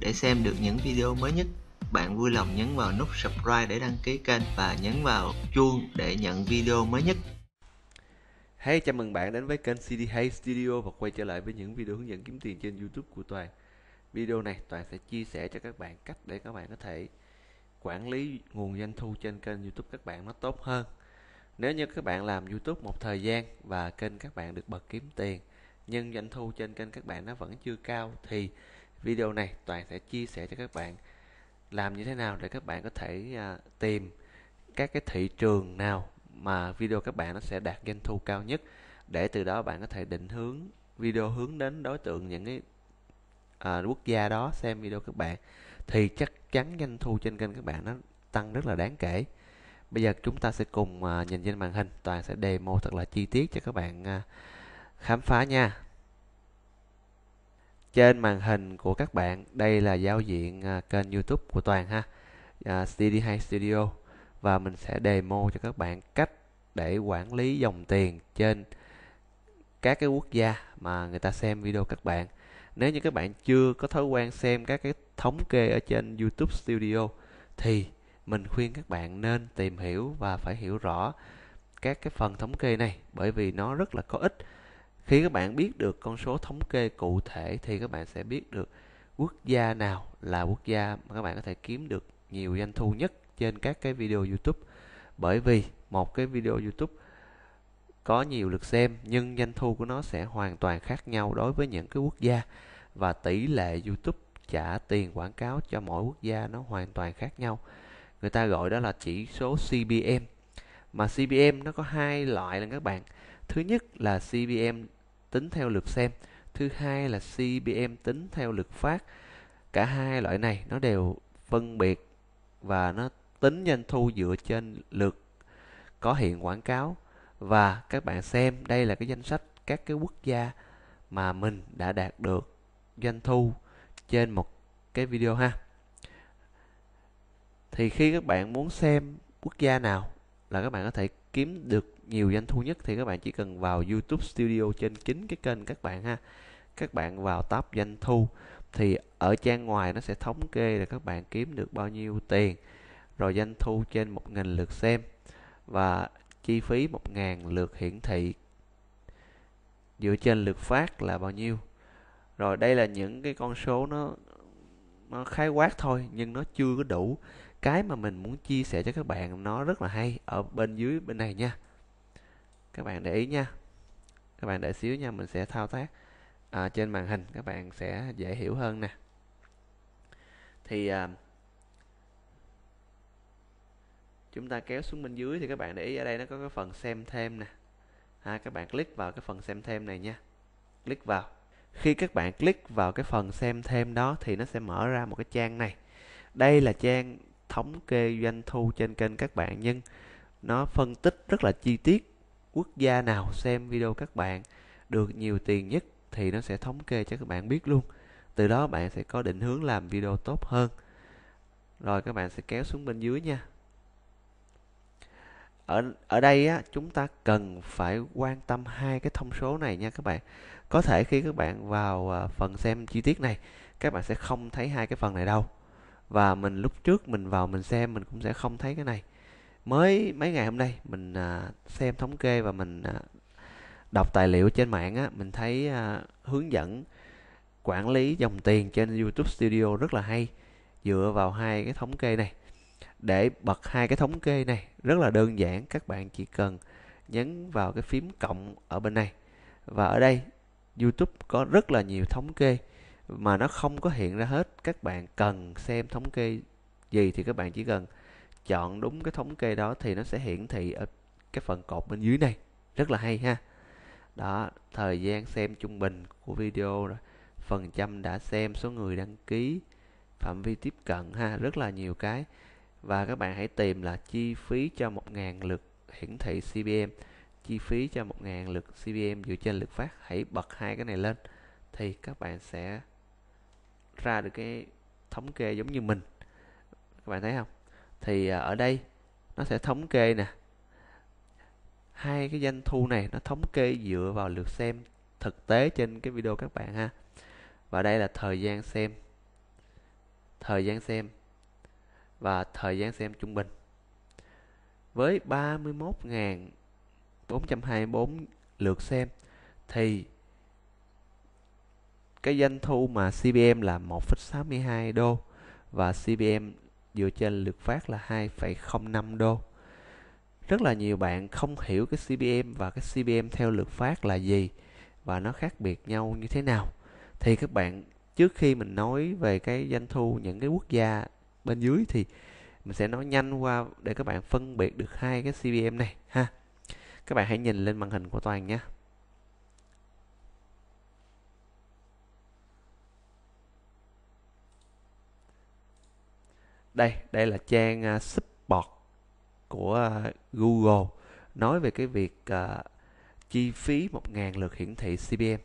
Để xem được những video mới nhất, bạn vui lòng nhấn vào nút subscribe để đăng ký kênh và nhấn vào chuông để nhận video mới nhất. Hey, chào mừng bạn đến với kênh CD Hay Studio và quay trở lại với những video hướng dẫn kiếm tiền trên YouTube của Toàn. Video này Toàn sẽ chia sẻ cho các bạn cách để các bạn có thể quản lý nguồn doanh thu trên kênh YouTube các bạn nó tốt hơn. Nếu như các bạn làm YouTube một thời gian và kênh các bạn được bật kiếm tiền nhưng doanh thu trên kênh các bạn nó vẫn chưa cao thì video này Toàn sẽ chia sẻ cho các bạn làm như thế nào để các bạn có thể à, tìm các cái thị trường nào mà video các bạn nó sẽ đạt doanh thu cao nhất để từ đó bạn có thể định hướng video hướng đến đối tượng những cái à, quốc gia đó xem video các bạn thì chắc chắn doanh thu trên kênh các bạn nó tăng rất là đáng kể bây giờ chúng ta sẽ cùng à, nhìn trên màn hình toàn sẽ demo thật là chi tiết cho các bạn à, khám phá nha trên màn hình của các bạn, đây là giao diện à, kênh YouTube của Toàn ha. À, CD2 Studio và mình sẽ demo cho các bạn cách để quản lý dòng tiền trên các cái quốc gia mà người ta xem video các bạn. Nếu như các bạn chưa có thói quen xem các cái thống kê ở trên YouTube Studio thì mình khuyên các bạn nên tìm hiểu và phải hiểu rõ các cái phần thống kê này bởi vì nó rất là có ích khi các bạn biết được con số thống kê cụ thể thì các bạn sẽ biết được quốc gia nào là quốc gia mà các bạn có thể kiếm được nhiều doanh thu nhất trên các cái video YouTube bởi vì một cái video YouTube có nhiều lượt xem nhưng doanh thu của nó sẽ hoàn toàn khác nhau đối với những cái quốc gia và tỷ lệ YouTube trả tiền quảng cáo cho mỗi quốc gia nó hoàn toàn khác nhau. Người ta gọi đó là chỉ số CPM. Mà CPM nó có hai loại là các bạn. Thứ nhất là CPM tính theo lượt xem thứ hai là CPM tính theo lượt phát cả hai loại này nó đều phân biệt và nó tính doanh thu dựa trên lượt có hiện quảng cáo và các bạn xem đây là cái danh sách các cái quốc gia mà mình đã đạt được doanh thu trên một cái video ha thì khi các bạn muốn xem quốc gia nào là các bạn có thể kiếm được nhiều doanh thu nhất thì các bạn chỉ cần vào YouTube Studio trên chính cái kênh các bạn ha các bạn vào tab doanh thu thì ở trang ngoài nó sẽ thống kê là các bạn kiếm được bao nhiêu tiền rồi doanh thu trên 1.000 lượt xem và chi phí 1.000 lượt hiển thị dựa trên lượt phát là bao nhiêu rồi đây là những cái con số nó nó khái quát thôi nhưng nó chưa có đủ cái mà mình muốn chia sẻ cho các bạn nó rất là hay ở bên dưới bên này nha các bạn để ý nha các bạn đợi xíu nha mình sẽ thao tác à, trên màn hình các bạn sẽ dễ hiểu hơn nè thì à, chúng ta kéo xuống bên dưới thì các bạn để ý ở đây nó có cái phần xem thêm nè ha à, các bạn click vào cái phần xem thêm này nha click vào khi các bạn click vào cái phần xem thêm đó thì nó sẽ mở ra một cái trang này đây là trang thống kê doanh thu trên kênh các bạn nhưng nó phân tích rất là chi tiết quốc gia nào xem video các bạn được nhiều tiền nhất thì nó sẽ thống kê cho các bạn biết luôn từ đó bạn sẽ có định hướng làm video tốt hơn rồi các bạn sẽ kéo xuống bên dưới nha ở ở đây á chúng ta cần phải quan tâm hai cái thông số này nha các bạn có thể khi các bạn vào à, phần xem chi tiết này các bạn sẽ không thấy hai cái phần này đâu và mình lúc trước mình vào mình xem mình cũng sẽ không thấy cái này mới mấy ngày hôm nay mình à, xem thống kê và mình à, đọc tài liệu trên mạng á mình thấy à, hướng dẫn quản lý dòng tiền trên YouTube Studio rất là hay dựa vào hai cái thống kê này để bật hai cái thống kê này rất là đơn giản các bạn chỉ cần nhấn vào cái phím cộng ở bên này và ở đây YouTube có rất là nhiều thống kê mà nó không có hiện ra hết các bạn cần xem thống kê gì thì các bạn chỉ cần chọn đúng cái thống kê đó thì nó sẽ hiển thị ở cái phần cột bên dưới này rất là hay ha đó thời gian xem trung bình của video rồi phần trăm đã xem số người đăng ký phạm vi tiếp cận ha rất là nhiều cái và các bạn hãy tìm là chi phí cho 1.000 lượt hiển thị CPM chi phí cho 1.000 lượt CPM dựa trên lượt phát hãy bật hai cái này lên thì các bạn sẽ ra được cái thống kê giống như mình các bạn thấy không thì à, ở đây nó sẽ thống kê nè hai cái doanh thu này nó thống kê dựa vào lượt xem thực tế trên cái video các bạn ha và đây là thời gian xem thời gian xem và thời gian xem trung bình với 31.424 lượt xem thì cái doanh thu mà CBM là 1,62 đô và CBM dựa trên lượt phát là 2,05 đô. Rất là nhiều bạn không hiểu cái CBM và cái CBM theo lượt phát là gì và nó khác biệt nhau như thế nào. Thì các bạn trước khi mình nói về cái doanh thu những cái quốc gia bên dưới thì mình sẽ nói nhanh qua để các bạn phân biệt được hai cái CBM này ha. Các bạn hãy nhìn lên màn hình của Toàn nhé. đây đây là trang uh, support của uh, Google nói về cái việc uh, chi phí 1.000 lượt hiển thị CPM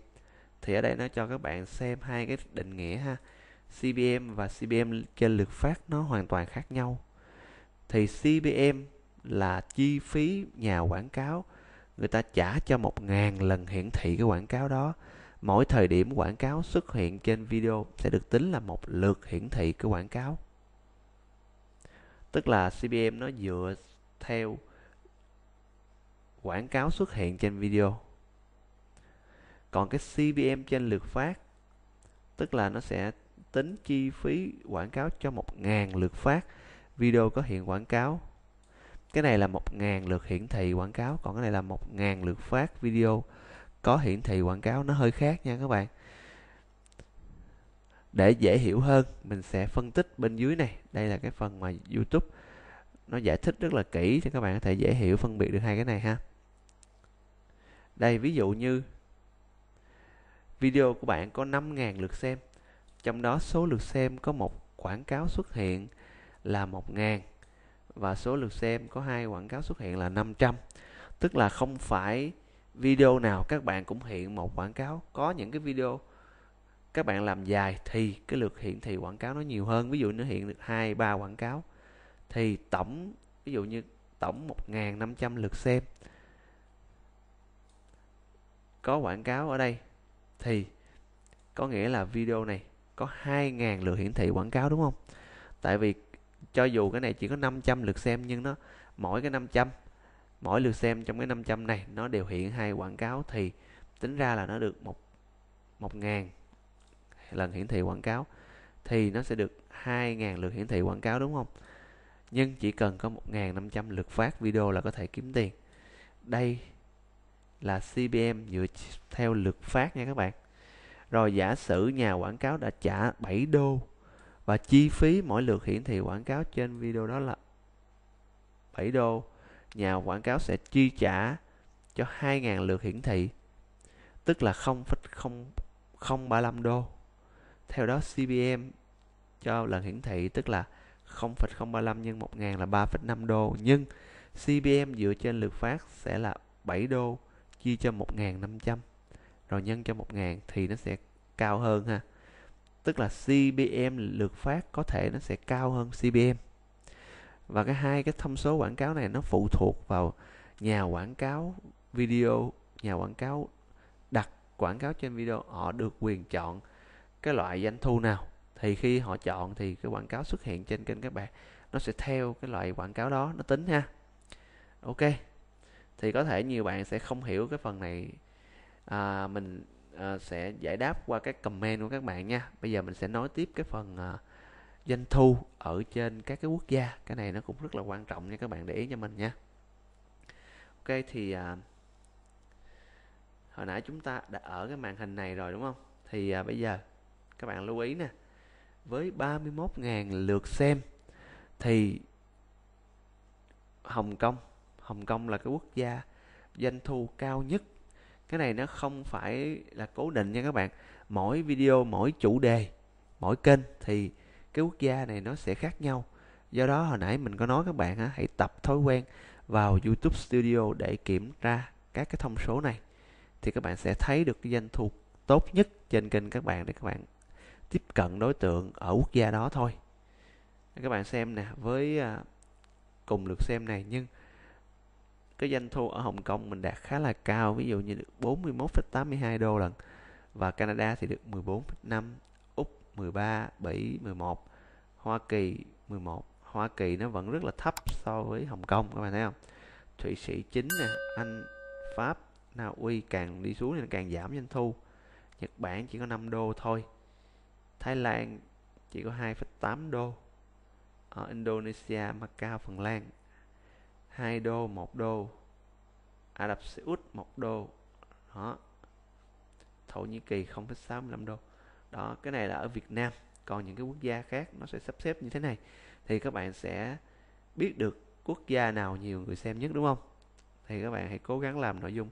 thì ở đây nó cho các bạn xem hai cái định nghĩa ha CPM và CPM trên lượt phát nó hoàn toàn khác nhau thì CPM là chi phí nhà quảng cáo người ta trả cho 1.000 lần hiển thị cái quảng cáo đó mỗi thời điểm quảng cáo xuất hiện trên video sẽ được tính là một lượt hiển thị cái quảng cáo tức là CPM nó dựa theo quảng cáo xuất hiện trên video còn cái CPM trên lượt phát tức là nó sẽ tính chi phí quảng cáo cho 1.000 lượt phát video có hiện quảng cáo cái này là 1.000 lượt hiển thị quảng cáo còn cái này là 1.000 lượt phát video có hiển thị quảng cáo nó hơi khác nha các bạn để dễ hiểu hơn mình sẽ phân tích bên dưới này đây là cái phần mà YouTube nó giải thích rất là kỹ cho các bạn có thể dễ hiểu phân biệt được hai cái này ha đây ví dụ như video của bạn có 5.000 lượt xem trong đó số lượt xem có một quảng cáo xuất hiện là 1.000 và số lượt xem có hai quảng cáo xuất hiện là 500 tức là không phải video nào các bạn cũng hiện một quảng cáo có những cái video các bạn làm dài thì cái lượt hiển thị quảng cáo nó nhiều hơn ví dụ nó hiện được hai ba quảng cáo thì tổng ví dụ như tổng 1.500 lượt xem có quảng cáo ở đây thì có nghĩa là video này có 2.000 lượt hiển thị quảng cáo đúng không tại vì cho dù cái này chỉ có 500 lượt xem nhưng nó mỗi cái 500 mỗi lượt xem trong cái 500 này nó đều hiện hai quảng cáo thì tính ra là nó được một một ngàn lần hiển thị quảng cáo thì nó sẽ được 2.000 lượt hiển thị quảng cáo đúng không? Nhưng chỉ cần có 1.500 lượt phát video là có thể kiếm tiền. Đây là CPM dựa theo lượt phát nha các bạn. Rồi giả sử nhà quảng cáo đã trả 7 đô và chi phí mỗi lượt hiển thị quảng cáo trên video đó là 7 đô. Nhà quảng cáo sẽ chi trả cho 2.000 lượt hiển thị tức là 0,035 đô theo đó cbm cho lần hiển thị tức là 0,035 nhân 1000 là 3,5 đô nhưng cbm dựa trên lượt phát sẽ là 7 đô chia cho 1500 rồi nhân cho 1000 thì nó sẽ cao hơn ha. Tức là cbm lượt phát có thể nó sẽ cao hơn cbm Và cái hai cái thông số quảng cáo này nó phụ thuộc vào nhà quảng cáo video, nhà quảng cáo đặt quảng cáo trên video họ được quyền chọn cái loại doanh thu nào thì khi họ chọn thì cái quảng cáo xuất hiện trên kênh các bạn nó sẽ theo cái loại quảng cáo đó nó tính ha ok thì có thể nhiều bạn sẽ không hiểu cái phần này à, mình à, sẽ giải đáp qua các comment của các bạn nha bây giờ mình sẽ nói tiếp cái phần à, doanh thu ở trên các cái quốc gia cái này nó cũng rất là quan trọng nha các bạn để ý cho mình nha ok thì à, hồi nãy chúng ta đã ở cái màn hình này rồi đúng không thì à, bây giờ các bạn lưu ý nè với 31.000 lượt xem thì Hồng Kông Hồng Kông là cái quốc gia doanh thu cao nhất cái này nó không phải là cố định nha các bạn mỗi video mỗi chủ đề mỗi kênh thì cái quốc gia này nó sẽ khác nhau do đó hồi nãy mình có nói các bạn hãy tập thói quen vào YouTube Studio để kiểm tra các cái thông số này thì các bạn sẽ thấy được cái doanh thu tốt nhất trên kênh các bạn để các bạn tiếp cận đối tượng ở quốc gia đó thôi các bạn xem nè với à, cùng lượt xem này nhưng cái doanh thu ở Hồng Kông mình đạt khá là cao ví dụ như được 41,82 đô lần và Canada thì được 14,5 Úc 13 Bỉ 11 Hoa Kỳ 11 Hoa Kỳ nó vẫn rất là thấp so với Hồng Kông các bạn thấy không Thụy Sĩ 9 nè Anh Pháp Na Uy càng đi xuống thì càng giảm doanh thu Nhật Bản chỉ có 5 đô thôi Thái Lan chỉ có 2,8 đô ở Indonesia, Macau, Phần Lan 2 đô, 1 đô Ả Rập Xê Út 1 đô đó Thổ Nhĩ Kỳ 0,65 đô đó cái này là ở Việt Nam còn những cái quốc gia khác nó sẽ sắp xếp như thế này thì các bạn sẽ biết được quốc gia nào nhiều người xem nhất đúng không thì các bạn hãy cố gắng làm nội dung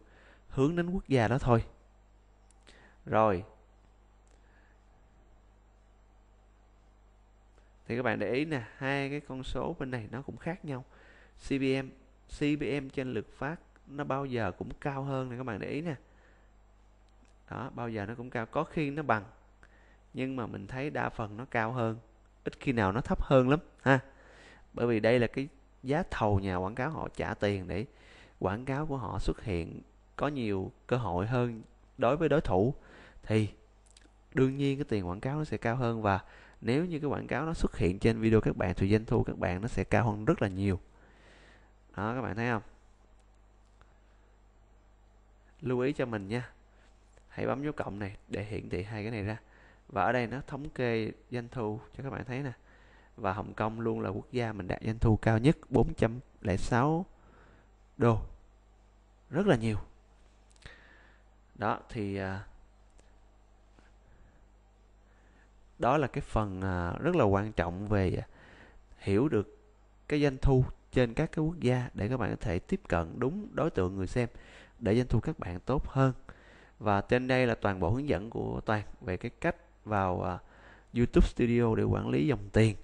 hướng đến quốc gia đó thôi rồi thì các bạn để ý nè hai cái con số bên này nó cũng khác nhau CPM CPM trên lượt phát nó bao giờ cũng cao hơn nè các bạn để ý nè đó bao giờ nó cũng cao có khi nó bằng nhưng mà mình thấy đa phần nó cao hơn ít khi nào nó thấp hơn lắm ha bởi vì đây là cái giá thầu nhà quảng cáo họ trả tiền để quảng cáo của họ xuất hiện có nhiều cơ hội hơn đối với đối thủ thì đương nhiên cái tiền quảng cáo nó sẽ cao hơn và nếu như cái quảng cáo nó xuất hiện trên video các bạn thì doanh thu các bạn nó sẽ cao hơn rất là nhiều đó các bạn thấy không lưu ý cho mình nha hãy bấm dấu cộng này để hiển thị hai cái này ra và ở đây nó thống kê doanh thu cho các bạn thấy nè và Hồng Kông luôn là quốc gia mình đạt doanh thu cao nhất 406 đô rất là nhiều đó thì à, đó là cái phần à, rất là quan trọng về hiểu được cái doanh thu trên các cái quốc gia để các bạn có thể tiếp cận đúng đối tượng người xem để doanh thu các bạn tốt hơn và trên đây là toàn bộ hướng dẫn của toàn về cái cách vào à, YouTube Studio để quản lý dòng tiền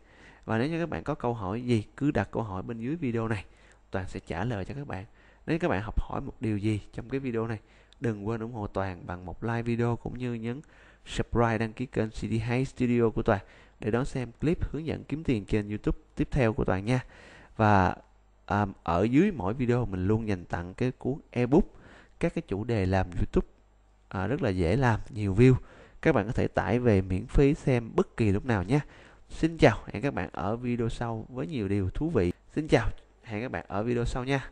và nếu như các bạn có câu hỏi gì cứ đặt câu hỏi bên dưới video này toàn sẽ trả lời cho các bạn nếu các bạn học hỏi một điều gì trong cái video này đừng quên ủng hộ toàn bằng một like video cũng như nhấn subscribe đăng ký kênh CD Hay Studio của Toàn để đón xem clip hướng dẫn kiếm tiền trên YouTube tiếp theo của Toàn nha. Và um, ở dưới mỗi video mình luôn dành tặng cái cuốn ebook các cái chủ đề làm YouTube à, rất là dễ làm, nhiều view. Các bạn có thể tải về miễn phí xem bất kỳ lúc nào nha. Xin chào, hẹn các bạn ở video sau với nhiều điều thú vị. Xin chào, hẹn các bạn ở video sau nha.